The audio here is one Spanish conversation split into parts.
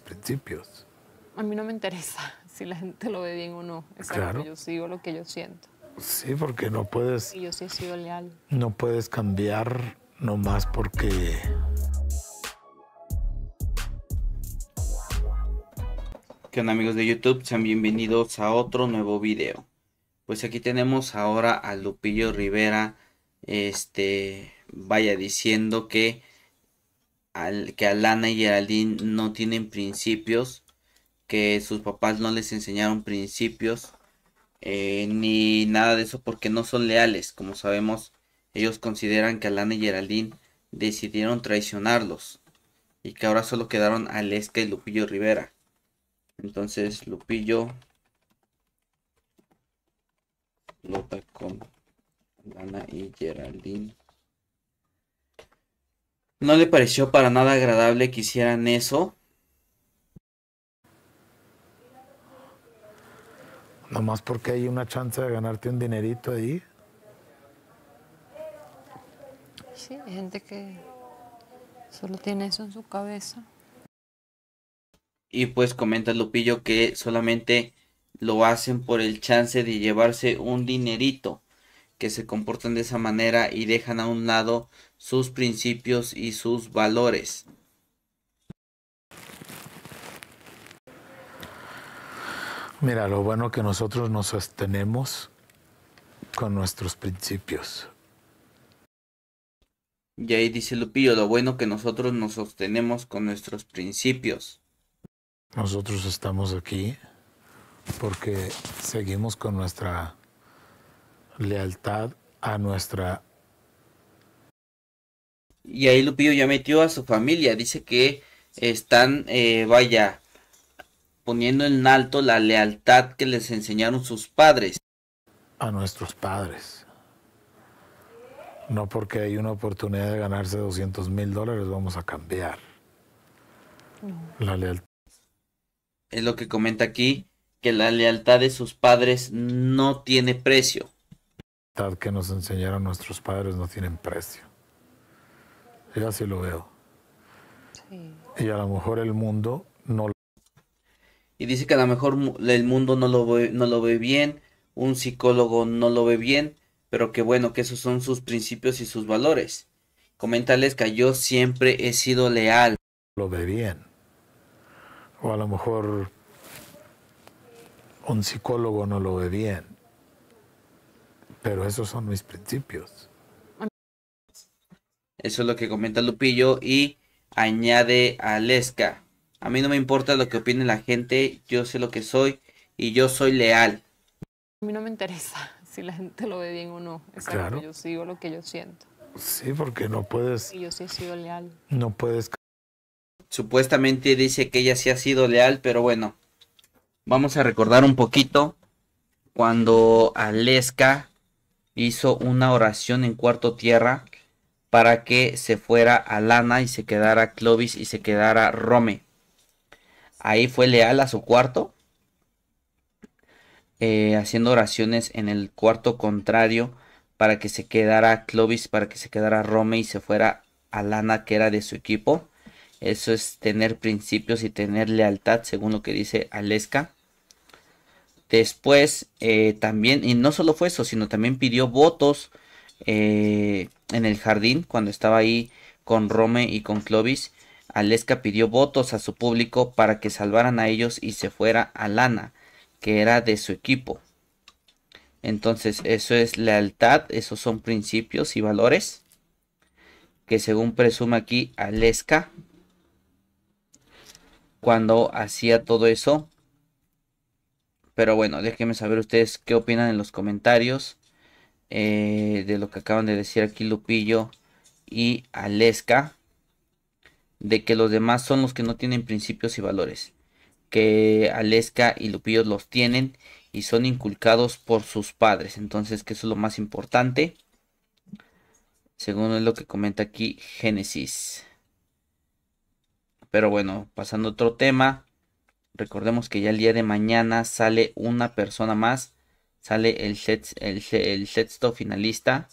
principios. A mí no me interesa si la gente lo ve bien o no. Es claro. Yo sigo lo que yo siento. Sí, porque no puedes. yo sí he sido leal. No puedes cambiar nomás porque. ¿Qué onda amigos de YouTube? Sean bienvenidos a otro nuevo video. Pues aquí tenemos ahora a Lupillo Rivera. Este. Vaya diciendo que que Alana y Geraldine no tienen principios, que sus papás no les enseñaron principios, eh, ni nada de eso, porque no son leales. Como sabemos, ellos consideran que Alana y Geraldine decidieron traicionarlos y que ahora solo quedaron Aleska y Lupillo Rivera. Entonces, Lupillo Lota con Alana y Geraldine no le pareció para nada agradable que hicieran eso. Nomás porque hay una chance de ganarte un dinerito ahí. Sí, hay gente que solo tiene eso en su cabeza. Y pues comenta Lupillo que solamente lo hacen por el chance de llevarse un dinerito, que se comportan de esa manera y dejan a un lado sus principios y sus valores. Mira, lo bueno que nosotros nos sostenemos con nuestros principios. Y ahí dice Lupillo, lo bueno que nosotros nos sostenemos con nuestros principios. Nosotros estamos aquí porque seguimos con nuestra lealtad a nuestra y ahí Lupillo ya metió a su familia. Dice que están, eh, vaya, poniendo en alto la lealtad que les enseñaron sus padres. A nuestros padres. No porque hay una oportunidad de ganarse 200 mil dólares, vamos a cambiar la lealtad. Es lo que comenta aquí, que la lealtad de sus padres no tiene precio. La lealtad que nos enseñaron nuestros padres no tienen precio así lo veo. Y a lo mejor el mundo no lo... Y dice que a lo mejor el mundo no lo, ve, no lo ve bien, un psicólogo no lo ve bien, pero que bueno, que esos son sus principios y sus valores. Coméntales que yo siempre he sido leal. Lo ve bien. O a lo mejor un psicólogo no lo ve bien. Pero esos son mis principios. Eso es lo que comenta Lupillo y añade a A mí no me importa lo que opine la gente, yo sé lo que soy y yo soy leal. A mí no me interesa si la gente lo ve bien o no. Es claro. que yo sigo, lo que yo siento. Sí, porque no puedes. Y yo sí he sido leal. No puedes. Supuestamente dice que ella sí ha sido leal, pero bueno, vamos a recordar un poquito cuando Aleska hizo una oración en cuarto tierra para que se fuera Alana y se quedara Clovis y se quedara Rome. Ahí fue leal a su cuarto, eh, haciendo oraciones en el cuarto contrario para que se quedara Clovis, para que se quedara Rome y se fuera Alana que era de su equipo. Eso es tener principios y tener lealtad, según lo que dice Aleska. Después, eh, también, y no solo fue eso, sino también pidió votos eh, en el jardín, cuando estaba ahí con Rome y con Clovis, Aleska pidió votos a su público para que salvaran a ellos y se fuera a Lana, que era de su equipo. Entonces, eso es lealtad, esos son principios y valores que según presume aquí Aleska. cuando hacía todo eso. Pero bueno, déjenme saber ustedes qué opinan en los comentarios. Eh, de lo que acaban de decir aquí Lupillo y Aleska, de que los demás son los que no tienen principios y valores, que Aleska y Lupillo los tienen y son inculcados por sus padres, entonces que eso es lo más importante, según es lo que comenta aquí Génesis. Pero bueno, pasando a otro tema, recordemos que ya el día de mañana sale una persona más sale el, set, sexto finalista.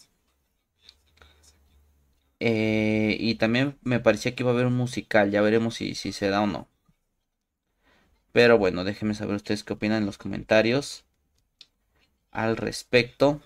Eh, y también me parecía que iba a haber un musical, ya veremos si, si se da o no. Pero bueno, déjenme saber ustedes qué opinan en los comentarios al respecto.